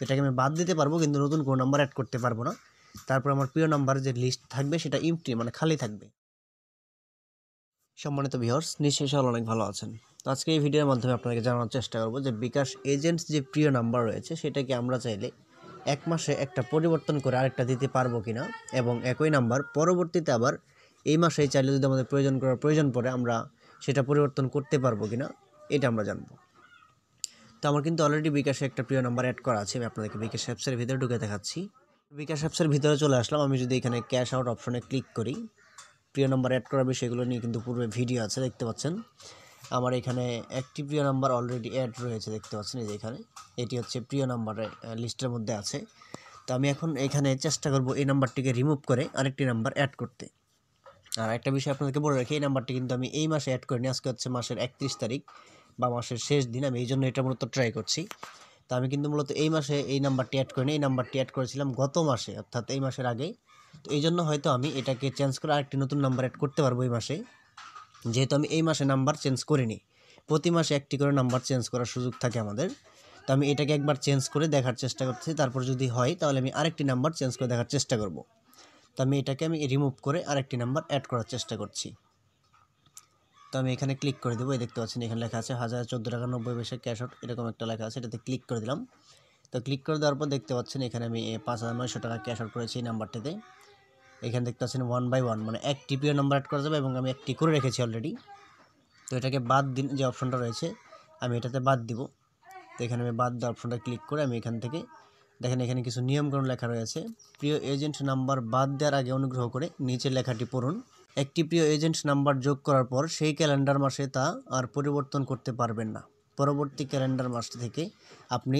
তো এটাকে আমি বাদ দিতে পারবো কিন্তু নতুন কোনো নাম্বার অ্যাড করতে পারবো না তারপর আমার প্রিয় নাম্বার যে লিস্ট থাকবে সেটা ইমটি মানে খালি থাকবে সম্মানিত ভিউয়ার্স নিশ্চয়ই সকল অনেক ভালো আছেন তো আজকে এই ভিডিওর মাধ্যমে আপনাকে জানানোর চেষ্টা করবো যে বিকাশ এজেন্টস যে প্রিয় নাম্বার রয়েছে সেটাকে আমরা চাইলে এক মাসে একটা পরিবর্তন করে আরেকটা দিতে পারবো কিনা এবং একই নাম্বার পরবর্তীতে আবার এই মাসেই চাইলে যদি আমাদের প্রয়োজন করার প্রয়োজন পড়ে আমরা সেটা পরিবর্তন করতে পারবো কিনা এটা আমরা জানবো তো আমার কিন্তু অলরেডি বিকাশে একটা প্রিয় নাম্বার অ্যাড করা আছে আমি আপনাদেরকে বিকাশ অ্যাপসের ভিতরে ঢুকে দেখাচ্ছি বিকাশ অ্যাপসের ভিতরে চলে আসলাম আমি যদি এখানে ক্যাশ আউট অপশনে ক্লিক করি প্রিয় নাম্বার অ্যাড করা বিষয়গুলো নিয়ে কিন্তু পূর্বে ভিডিও আছে দেখতে পাচ্ছেন আমার এখানে একটি প্রিয় নাম্বার অলরেডি অ্যাড রয়েছে দেখতে পাচ্ছেন এই যে এখানে এটি হচ্ছে প্রিয় নাম্বারের লিস্টের মধ্যে আছে তো আমি এখন এখানে চেষ্টা করব এই নাম্বারটিকে রিমুভ করে আরেকটি নাম্বার অ্যাড করতে আর একটা বিষয় আপনাদেরকে বলে রাখি এই নাম্বারটি কিন্তু আমি এই মাসে অ্যাড করিনি আজকে হচ্ছে মাসের একত্রিশ তারিখ বা মাসের শেষ দিন আমি এই জন্য এটা মূলত ট্রাই করছি তো আমি কিন্তু মূলত এই মাসে এই নাম্বারটি অ্যাড করিনি এই নাম্বারটি অ্যাড করেছিলাম গত মাসে অর্থাৎ এই মাসের আগেই তো এই জন্য হয়তো আমি এটাকে চেঞ্জ করে আরেকটি নতুন নাম্বার অ্যাড করতে পারবো এই মাসে যেহেতু আমি এই মাসে নাম্বার চেঞ্জ করিনি প্রতি মাসে একটি করে নাম্বার চেঞ্জ করার সুযোগ থাকে আমাদের তো আমি এটাকে একবার চেঞ্জ করে দেখার চেষ্টা করছি তারপর যদি হয় তাহলে আমি আরেকটি নাম্বার চেঞ্জ করে দেখার চেষ্টা করব তো আমি এটাকে আমি রিমুভ করে আরেকটি নাম্বার অ্যাড করার চেষ্টা করছি তো আমি এখানে ক্লিক করে দেবো এই দেখতে পাচ্ছেন এখানে লেখা আছে হাজার চোদ্দো টাকা নব্বই পয়সা ক্যাশ আউট এরকম একটা লেখা আছে এটাতে ক্লিক করে দিলাম তো ক্লিক করে দেওয়ার পর দেখতে পাচ্ছেন এখানে আমি পাঁচ হাজার নয়শো টাকা ক্যাশ আউট করেছি এই নাম্বারটাতে এখানে দেখতে পাচ্ছেন ওয়ান বাই ওয়ান মানে এক টিপিও নাম্বার অ্যাড করা যাবে এবং আমি একটি করে রেখেছি অলরেডি তো এটাকে বাদ দিন যে অপশনটা রয়েছে আমি এটাতে বাদ দিব তো এখানে আমি বাদ দেওয়া অপশনটা ক্লিক করে আমি এখান থেকে দেখেন এখানে কিছু নিয়মকানুন লেখা রয়েছে প্রিয় এজেন্ট নাম্বার বাদ দেওয়ার আগে অনুগ্রহ করে নিচের লেখাটি পড়ুন একটি প্রিয় এজেন্ট নাম্বার যোগ করার পর সেই ক্যালেন্ডার মাসে তা আর পরিবর্তন করতে পারবেন না পরবর্তী ক্যালেন্ডার মাস থেকে আপনি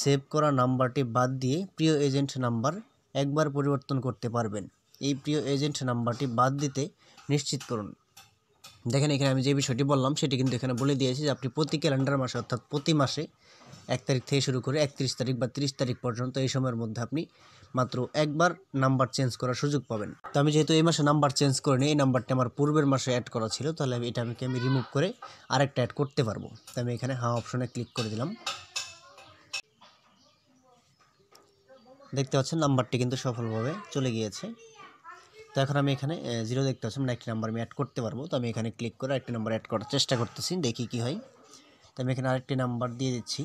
সেভ করা নাম্বারটি বাদ দিয়ে প্রিয় এজেন্ট নাম্বার একবার পরিবর্তন করতে পারবেন এই প্রিয় এজেন্ট নাম্বারটি বাদ দিতে নিশ্চিত করুন দেখেন এখানে আমি যে বিষয়টি বললাম সেটি কিন্তু এখানে বলে দিয়েছি যে আপনি প্রতি ক্যালেন্ডার মাসে অর্থাৎ প্রতি মাসে এক তারিখ থেকে শুরু করে একত্রিশ তারিখ বা তিরিশ তারিখ পর্যন্ত এই সময়ের মধ্যে আপনি মাত্র একবার নাম্বার চেঞ্জ করার সুযোগ পাবেন তো আমি যেহেতু এই মাসে নাম্বার চেঞ্জ করিনি এই নাম্বারটি আমার পূর্বের মাসে অ্যাড করা ছিল তাহলে আমি এটা আমি রিমুভ করে আরেকটা অ্যাড করতে পারবো তো আমি এখানে হা অপশনে ক্লিক করে দিলাম দেখতে পাচ্ছেন নাম্বারটি কিন্তু সফলভাবে চলে গিয়েছে তো এখন আমি এখানে জিরো দেখতে পাচ্ছি মানে একটি নাম্বার আমি অ্যাড করতে পারবো তো আমি এখানে ক্লিক করে একটি নাম্বার অ্যাড করার চেষ্টা করতেছি দেখি কি হয় তো আমি এখানে আরেকটি নাম্বার দিয়ে দিচ্ছি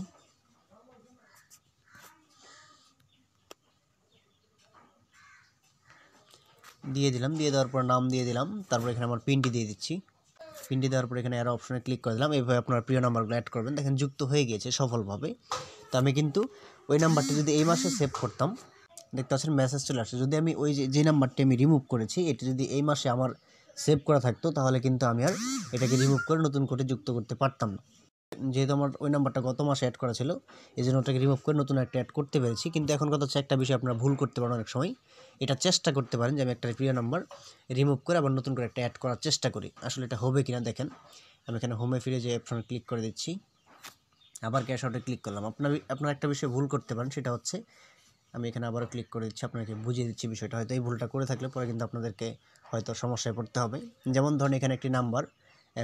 দিয়ে দিলাম দিয়ে দেওয়ার পর নাম দিয়ে দিলাম তারপর এখানে আমার পিনটি দিয়ে দিচ্ছি পিনটি দেওয়ার পর এখানে অ্যাড অপশনে ক্লিক করে দিলাম এইভাবে আপনার প্রিয় নাম্বারগুলো অ্যাড করবেন দেখেন যুক্ত হয়ে গিয়েছে সফলভাবে তো আমি কিন্তু ওই নাম্বারটি যদি এই মাসে সেভ করতাম দেখতে পাচ্ছেন মেসেজ চলে আসছে যদি আমি ওই যে নাম্বারটি আমি রিমুভ করেছি এটি যদি এই মাসে আমার সেভ করা থাকতো তাহলে কিন্তু আমি আর এটাকে রিমুভ করে নতুন করে যুক্ত করতে পারতাম না যেহেতু আমার ওই নাম্বারটা গত মাসে অ্যাড করা ছিল এই জন্য ওটাকে রিমুভ করে নতুন একটা অ্যাড করতে পেরেছি কিন্তু এখন কথা হচ্ছে একটা বিষয় আপনারা ভুল করতে পারেন অনেক সময় এটা চেষ্টা করতে পারেন যে আমি একটা প্রিয় নাম্বার রিমুভ করে আবার নতুন করে একটা অ্যাড করার চেষ্টা করি আসলে এটা হবে না দেখেন আমি এখানে হোমে ফিরে যে অপশন ক্লিক করে দিচ্ছি আবার ক্যাশ আউটে ক্লিক করলাম আপনার আপনার একটা বিষয় ভুল করতে পারেন সেটা হচ্ছে আমি এখানে আবারও ক্লিক করে দিচ্ছি আপনাকে বুঝিয়ে দিচ্ছি বিষয়টা হয়তো এই ভুলটা করে থাকলে পরে কিন্তু আপনাদেরকে হয়তো সমস্যায় পড়তে হবে যেমন ধরুন এখানে একটি নাম্বার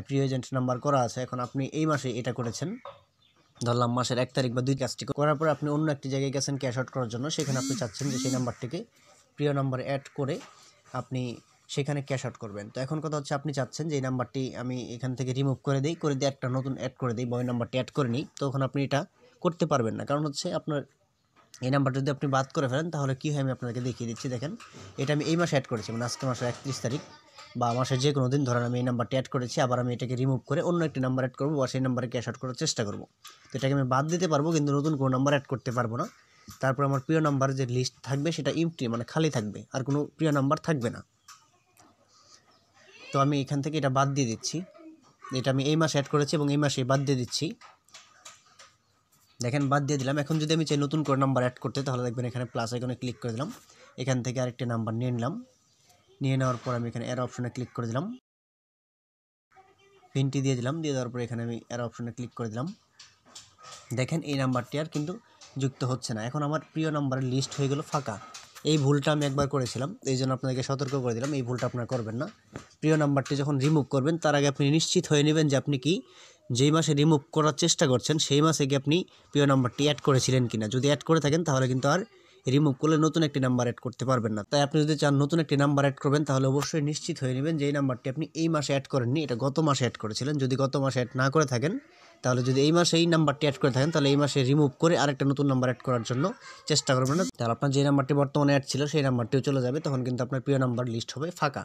প্রি এজেন্ট নাম্বার করা আছে এখন আপনি এই মাসে এটা করেছেন ধরলাম মাসের এক তারিখ বা দুই কাজটি করার পর আপনি অন্য একটি জায়গায় গেছেন ক্যাশ আউট করার জন্য সেখানে আপনি চাচ্ছেন যে সেই নাম্বারটিকে প্রিয় নাম্বার অ্যাড করে আপনি সেখানে ক্যাশ আউট করবেন তো এখন কথা হচ্ছে আপনি চাচ্ছেন যে এই নাম্বারটি আমি এখান থেকে রিমুভ করে দিই করে দিয়ে একটা নতুন অ্যাড করে দিই বই নাম্বারটি অ্যাড করে নিই তখন আপনি এটা করতে পারবেন না কারণ হচ্ছে আপনার এই নাম্বার যদি আপনি বাদ করে ফেলেন তাহলে কী হয় আমি আপনাকে দেখিয়ে দিচ্ছি দেখেন এটা আমি এই মাসে অ্যাড করেছি মানে আজকে মাসের একত্রিশ তারিখ বা মাসের যে কোনো দিন ধরেন আমি এই নাম্বারটি অ্যাড করেছি আবার আমি এটাকে রিমুভ করে অন্য একটি নাম্বার অ্যাড করবো বা সেই নাম্বারে ক্যাশ আউট করার চেষ্টা করবো তো এটাকে আমি বাদ দিতে পারবো কিন্তু নতুন কোনো নাম্বার অ্যাড করতে পারবো না তারপর আমার প্রিয় নাম্বার যে লিস্ট থাকবে সেটা ইমটি মানে খালি থাকবে আর কোনো প্রিয় নাম্বার থাকবে না তো আমি এখান থেকে এটা বাদ দিয়ে দিচ্ছি এটা আমি এই মাসে অ্যাড করেছি এবং এই মাসে বাদ দিয়ে দিচ্ছি দেখেন বাদ দিয়ে দিলাম এখন যদি আমি চাই নতুন করে নাম্বার অ্যাড করতে তাহলে দেখবেন এখানে প্লাস এখানে ক্লিক করে দিলাম এখান থেকে আরেকটি নাম্বার নিয়ে নিলাম নিয়ে নেওয়ার পর আমি এখানে এর অপশনে ক্লিক করে দিলাম পিনটি দিয়ে দিলাম দিয়ে দেওয়ার পর এখানে আমি এর অপশনে ক্লিক করে দিলাম দেখেন এই নাম্বারটি আর কিন্তু যুক্ত হচ্ছে না এখন আমার প্রিয় নাম্বারের লিস্ট হয়ে গেলো ফাঁকা এই ভুলটা আমি একবার করেছিলাম এই জন্য আপনাদেরকে সতর্ক করে দিলাম এই ভুলটা আপনার করবেন না প্রিয় নাম্বারটি যখন রিমুভ করবেন তার আগে আপনি নিশ্চিত হয়ে নেবেন যে আপনি কি যেই মাসে রিমুভ করার চেষ্টা করছেন সেই মাসে কি আপনি প্রিয় নাম্বারটি অ্যাড করেছিলেন কিনা যদি অ্যাড করে থাকেন তাহলে কিন্তু আর রিমুভ করলে নতুন একটি নাম্বার অ্যাড করতে পারবেন না তাই আপনি যদি চান নতুন একটি নাম্বার অ্যাড করবেন তাহলে অবশ্যই নিশ্চিত হয়ে নেবেন যে এই নাম্বারটি আপনি এই মাসে অ্যাড করেননি এটা গত মাসে অ্যাড করেছিলেন যদি গত মাসে অ্যাড না করে থাকেন তাহলে যদি এই মাসে এই নাম্বারটি অ্যাড করে থাকেন তাহলে এই মাসে রিমুভ করে আরেকটা নতুন নাম্বার অ্যাড করার জন্য চেষ্টা করবেন না তাহলে আপনার যে নাম্বারটি বর্তমানে অ্যাড ছিল সেই নাম্বারটিও চলে যাবে তখন কিন্তু আপনার প্রিয় নাম্বার লিস্ট হবে ফাঁকা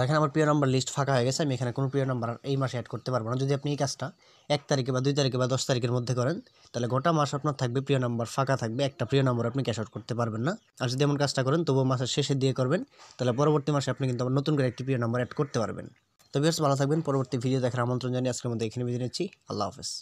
দেখেন আমার প্রিয় নাম্বার লিস্ট ফাঁকা হয়ে গেছে আমি এখানে কোনো প্রিয় নাম্বার এই মাসে অ্যাড করতে পারবো না যদি আপনি এই কাজটা এক তারিখে বা দুই তারিখে বা দশ তারিখের মধ্যে করেন তাহলে গোটা মাস আপনার থাকবে প্রিয় নাম্বার ফাঁকা থাকবে একটা প্রিয় নাম্বার আপনি ক্যাশ আউট করতে পারবেন না আর যদি এমন কাজটা করেন তবুও মাসের শেষে দিয়ে করবেন তাহলে পরবর্তী মাসে আপনি কিন্তু আবার নতুন করে একটি প্রিয় নাম্বার অ্যাড করতে পারবেন তো ভালো থাকবেন পরবর্তী ভিডিও দেখার আমন্ত্রণ জানিয়ে আজকের মধ্যে এখানে বিদায় নিচ্ছি আল্লাহ হাফেজ